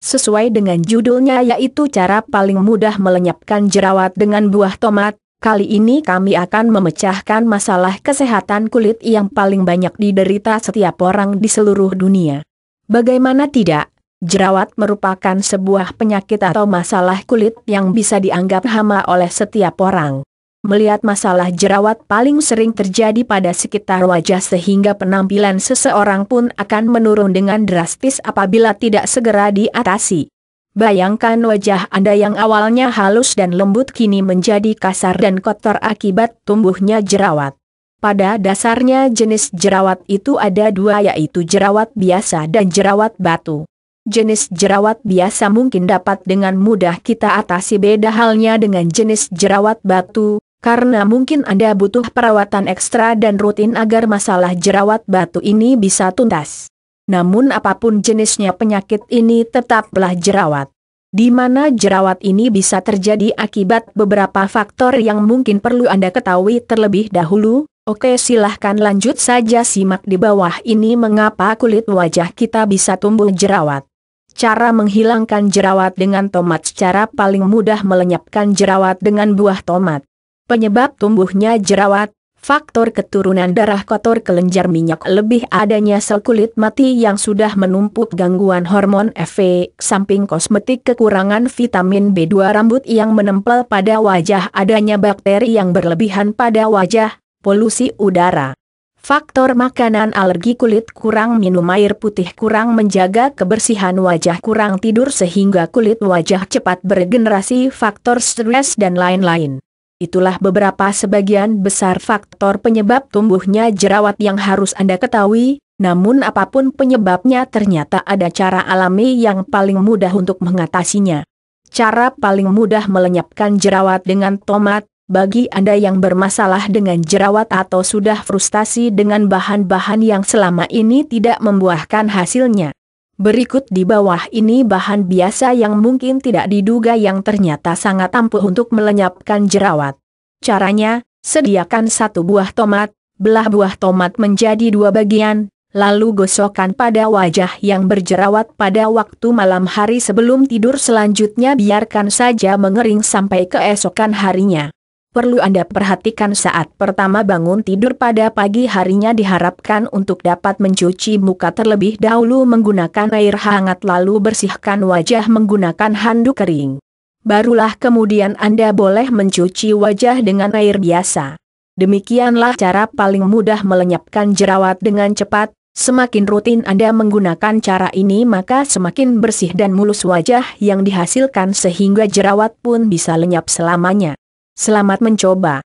Sesuai dengan judulnya yaitu cara paling mudah melenyapkan jerawat dengan buah tomat, Kali ini kami akan memecahkan masalah kesehatan kulit yang paling banyak diderita setiap orang di seluruh dunia. Bagaimana tidak, jerawat merupakan sebuah penyakit atau masalah kulit yang bisa dianggap hama oleh setiap orang. Melihat masalah jerawat paling sering terjadi pada sekitar wajah sehingga penampilan seseorang pun akan menurun dengan drastis apabila tidak segera diatasi. Bayangkan wajah Anda yang awalnya halus dan lembut kini menjadi kasar dan kotor akibat tumbuhnya jerawat. Pada dasarnya jenis jerawat itu ada dua yaitu jerawat biasa dan jerawat batu. Jenis jerawat biasa mungkin dapat dengan mudah kita atasi beda halnya dengan jenis jerawat batu, karena mungkin Anda butuh perawatan ekstra dan rutin agar masalah jerawat batu ini bisa tuntas. Namun apapun jenisnya penyakit ini tetaplah jerawat. Di mana jerawat ini bisa terjadi akibat beberapa faktor yang mungkin perlu Anda ketahui terlebih dahulu, Oke silahkan lanjut saja simak di bawah ini mengapa kulit wajah kita bisa tumbuh jerawat. Cara menghilangkan jerawat dengan tomat Secara paling mudah melenyapkan jerawat dengan buah tomat. Penyebab tumbuhnya jerawat, faktor keturunan darah kotor kelenjar minyak lebih adanya sel kulit mati yang sudah menumpuk gangguan hormon FV samping kosmetik kekurangan vitamin B2 rambut yang menempel pada wajah adanya bakteri yang berlebihan pada wajah, polusi udara. Faktor makanan alergi kulit kurang minum air putih kurang menjaga kebersihan wajah kurang tidur sehingga kulit wajah cepat bergenerasi faktor stres dan lain-lain. Itulah beberapa sebagian besar faktor penyebab tumbuhnya jerawat yang harus Anda ketahui, namun apapun penyebabnya ternyata ada cara alami yang paling mudah untuk mengatasinya. Cara paling mudah melenyapkan jerawat dengan tomat, bagi Anda yang bermasalah dengan jerawat atau sudah frustasi dengan bahan-bahan yang selama ini tidak membuahkan hasilnya. Berikut di bawah ini bahan biasa yang mungkin tidak diduga yang ternyata sangat ampuh untuk melenyapkan jerawat. Caranya, sediakan satu buah tomat, belah buah tomat menjadi dua bagian, lalu gosokkan pada wajah yang berjerawat pada waktu malam hari sebelum tidur selanjutnya biarkan saja mengering sampai keesokan harinya perlu Anda perhatikan saat pertama bangun tidur pada pagi harinya diharapkan untuk dapat mencuci muka terlebih dahulu menggunakan air hangat lalu bersihkan wajah menggunakan handuk kering. Barulah kemudian Anda boleh mencuci wajah dengan air biasa. Demikianlah cara paling mudah melenyapkan jerawat dengan cepat, Semakin rutin Anda menggunakan cara ini maka semakin bersih dan mulus wajah yang dihasilkan sehingga jerawat pun bisa lenyap selamanya. Selamat mencoba.